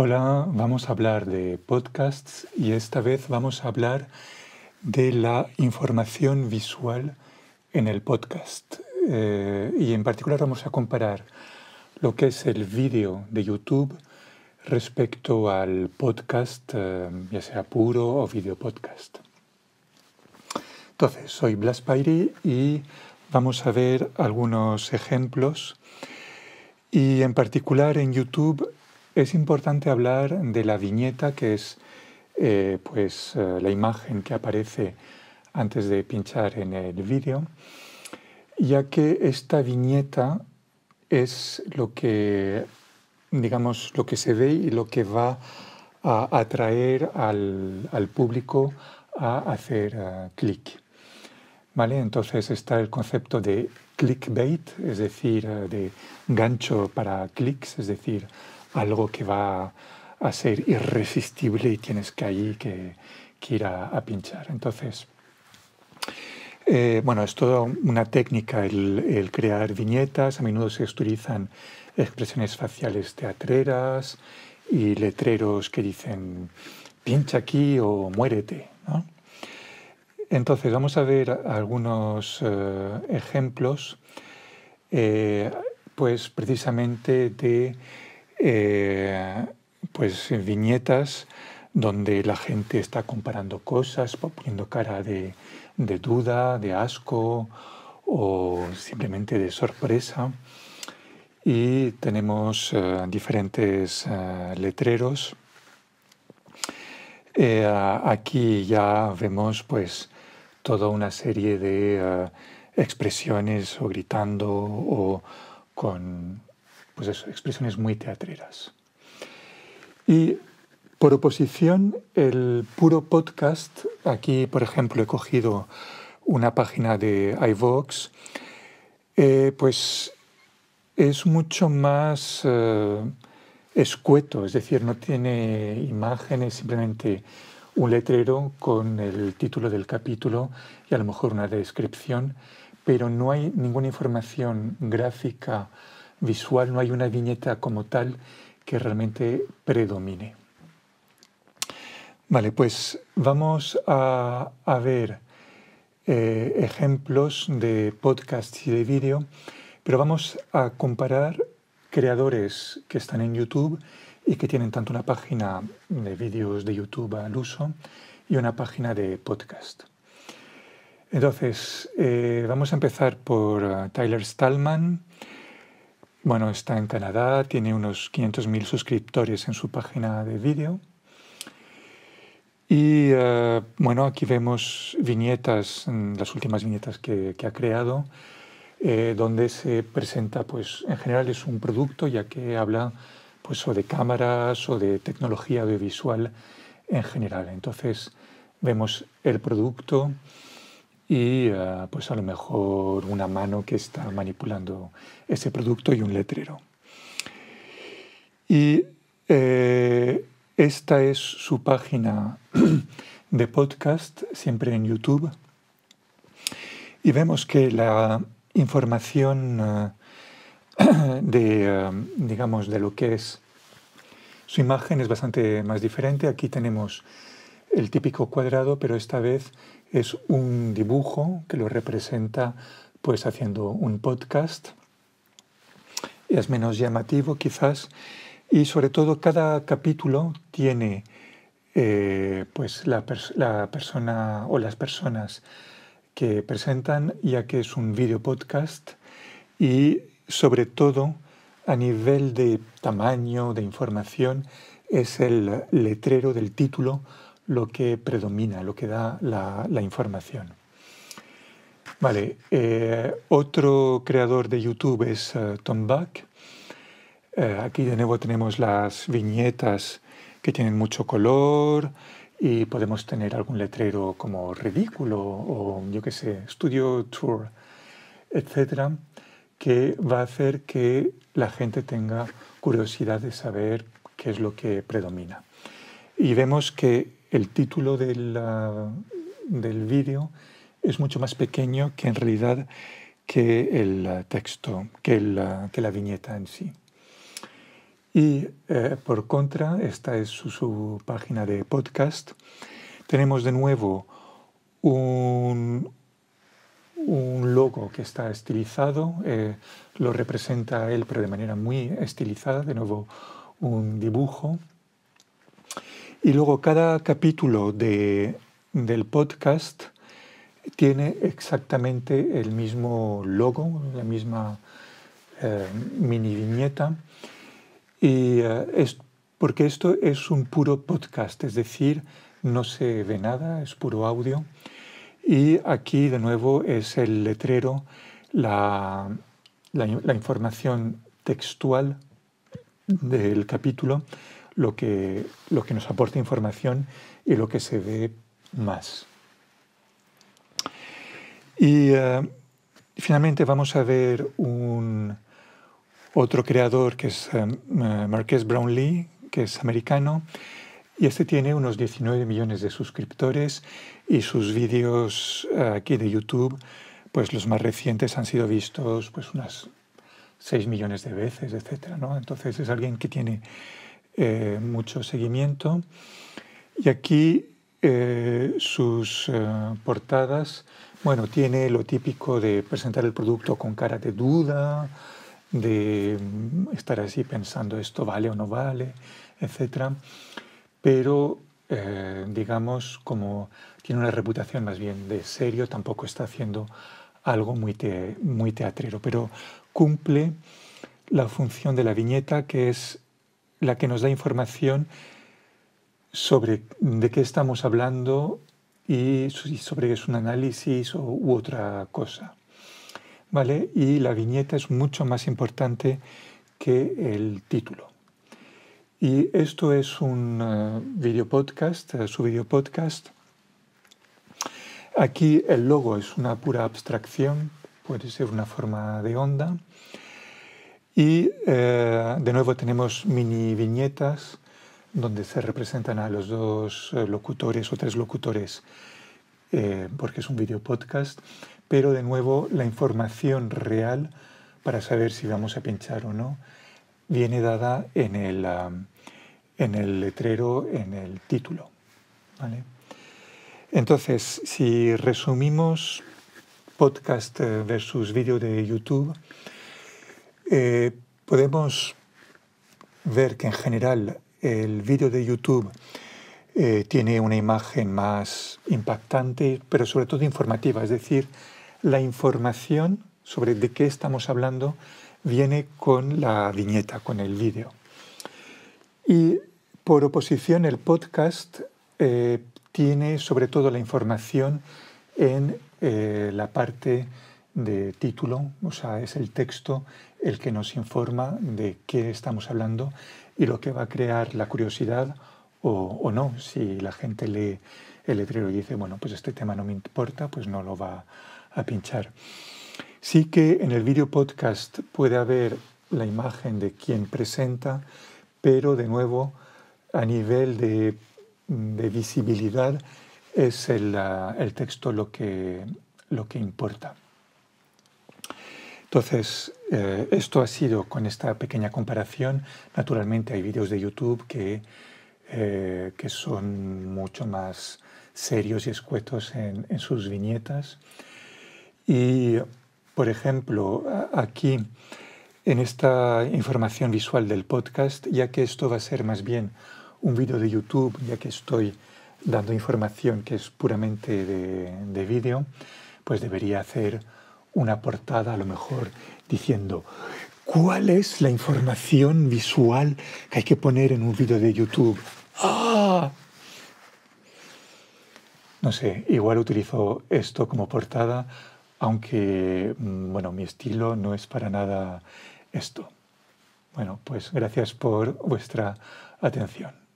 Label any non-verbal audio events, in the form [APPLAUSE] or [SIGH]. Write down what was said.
Hola, vamos a hablar de podcasts y esta vez vamos a hablar de la información visual en el podcast. Eh, y en particular vamos a comparar lo que es el vídeo de YouTube respecto al podcast, eh, ya sea puro o video podcast. Entonces, soy Blas Pairi y vamos a ver algunos ejemplos. Y en particular en YouTube es importante hablar de la viñeta, que es eh, pues, eh, la imagen que aparece antes de pinchar en el vídeo, ya que esta viñeta es lo que, digamos, lo que se ve y lo que va a atraer al, público a hacer eh, clic. ¿Vale? Entonces está el concepto de clickbait, es decir, de gancho para clics, es decir, algo que va a ser irresistible y tienes que ahí que, que ir a, pinchar. Entonces, eh, bueno, es toda una técnica el, crear viñetas, a menudo se utilizan expresiones faciales teatreras y letreros que dicen pincha aquí o muérete. Entonces, vamos a ver algunos eh, ejemplos, eh, pues precisamente de eh, pues eh, viñetas donde la gente está comparando cosas, poniendo cara de, duda, de asco o simplemente de sorpresa. Y tenemos eh, diferentes letreros. aquí ya vemos pues toda una serie de expresiones o gritando o con pues eso, expresiones muy teatreras. Y por oposición, el puro podcast, aquí por ejemplo he cogido una página de iVox, eh, pues es mucho más eh, escueto, es decir, no tiene imágenes, simplemente un letrero con el título del capítulo y a lo mejor una descripción, pero no hay ninguna información gráfica visual, no hay una viñeta como tal que realmente predomine. Vale, pues vamos a, ver eh, ejemplos de podcast y de vídeo, pero vamos a comparar creadores que están en YouTube y que tienen tanto una página de vídeos de YouTube al uso y una página de podcast. Entonces, eh, vamos a empezar por eh, Tyler Stallman, bueno, está en Canadá, tiene unos 500.000 suscriptores en su página de vídeo. Y eh, bueno, aquí vemos viñetas, mm, las últimas viñetas que, ha creado, eh, donde se presenta, pues en general es un producto, ya que habla pues o de cámaras o de tecnología audiovisual en general. Entonces vemos el producto, y eh, pues a lo mejor una mano que está manipulando ese producto y un letrero. Y eh, esta es su página [CLEARS THROAT] de podcast, siempre en YouTube. Y vemos que la información eh, [CLEARS THROAT] de, digamos, de lo que es su imagen es bastante más diferente. Aquí tenemos el típico cuadrado, pero esta vez es un dibujo que lo representa pues haciendo un podcast. Es menos llamativo quizás y sobre todo cada capítulo tiene eh, pues la, la, persona o las personas que presentan ya que es un video podcast y sobre todo a nivel de tamaño, de información, es el letrero del título lo que predomina, lo que da la, información. Vale, eh, otro creador de YouTube es eh, Tom Buck. Eh, aquí de nuevo tenemos las viñetas que tienen mucho color y podemos tener algún letrero como ridículo o yo qué sé, estudio tour, etcétera, que va a hacer que la gente tenga curiosidad de saber qué es lo que predomina. Y vemos que el título del, vídeo es mucho más pequeño que en realidad que el eh, texto, eh, que, la viñeta en sí. Y eh, por contra, esta es su, página de podcast, tenemos de nuevo un, logo que está estilizado, lo representa él pero de manera muy estilizada, de nuevo un dibujo y luego cada capítulo del podcast tiene exactamente el mismo logo, la misma eh, mini viñeta. Y eh, es, porque esto es un puro podcast, es decir, no se ve nada, es puro audio. Y aquí de nuevo es el letrero, la información textual del capítulo lo que, lo que nos aporta información y lo que se ve más. Y eh, finalmente vamos a ver un, otro creador que es eh, Marqués Brownlee, que es americano, y este tiene unos 19 millones de suscriptores y sus vídeos eh, aquí de YouTube, pues los más recientes han sido vistos pues unas 6 millones de veces, etcétera, ¿no? Entonces es alguien que tiene eh, mucho seguimiento. Y aquí eh, sus eh, portadas, bueno, tiene lo típico de presentar el producto con cara de duda, de mm, estar así pensando esto vale o no vale, etcétera Pero, digamos, como tiene una reputación más bien de serio, tampoco está haciendo algo muy, muy teatrero, pero cumple la función de la viñeta que es la que nos da información sobre de qué estamos hablando y sobre qué es un análisis o, u otra cosa. ¿Vale? Y la viñeta es mucho más importante que el título. Y esto es un eh, video podcast, eh, su video podcast. Aquí el logo es una pura abstracción, puede ser una forma de onda. Y eh, de nuevo tenemos mini viñetas donde se representan a los dos eh, locutores o tres locutores, eh, porque es un video podcast, pero de nuevo la información real para saber si vamos a pinchar o no viene dada en el, en el letrero, en el título. Entonces, si resumimos podcast versus vídeo de YouTube, eh, podemos ver que en general el vídeo de YouTube eh, tiene una imagen más impactante, pero sobre todo informativa, es decir, la información sobre de qué estamos hablando viene con la viñeta, con el vídeo. Y por oposición, el podcast eh, tiene sobre todo la información en la parte de título, o sea, es el texto el que nos informa de qué estamos hablando y lo que va a crear la curiosidad o, no. Si la gente lee el letrero y dice, bueno, pues este tema no me importa, pues no lo va a pinchar. Sí que en el video podcast puede haber la imagen de quien presenta, pero de nuevo a nivel de, de visibilidad es el, el texto lo que, lo que importa. Entonces, eh, esto ha sido con esta pequeña comparación. Naturalmente hay vídeos de YouTube que, eh, son mucho más serios y escuetos en, sus viñetas. Y, por ejemplo, aquí, en esta información visual del podcast, ya que esto va a ser más bien un vídeo de YouTube, ya que estoy dando información que es puramente de vídeo, pues debería hacer una portada a lo mejor diciendo ¿cuál es la información visual que hay que poner en un vídeo de YouTube? ¡Ah! No sé, igual utilizo esto como portada, aunque, mm, bueno, mi estilo no es para nada esto. Bueno, pues gracias por vuestra atención.